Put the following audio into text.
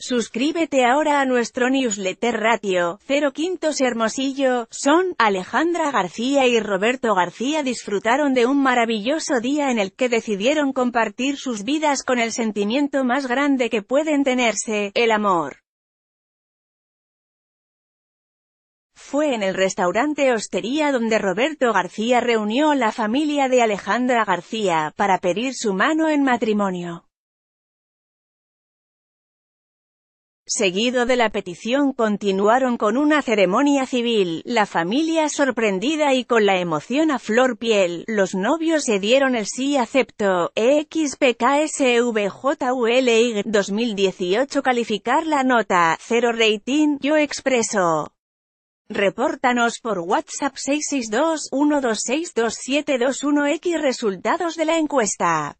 Suscríbete ahora a nuestro newsletter Ratio, 0 Quintos Hermosillo, son, Alejandra García y Roberto García disfrutaron de un maravilloso día en el que decidieron compartir sus vidas con el sentimiento más grande que pueden tenerse, el amor. Fue en el restaurante Hostería donde Roberto García reunió la familia de Alejandra García, para pedir su mano en matrimonio. Seguido de la petición continuaron con una ceremonia civil, la familia sorprendida y con la emoción a flor piel, los novios se dieron el sí acepto, xpksvjuly 2018 calificar la nota, 0 rating, yo expreso. Repórtanos por WhatsApp 662-1262721X resultados de la encuesta.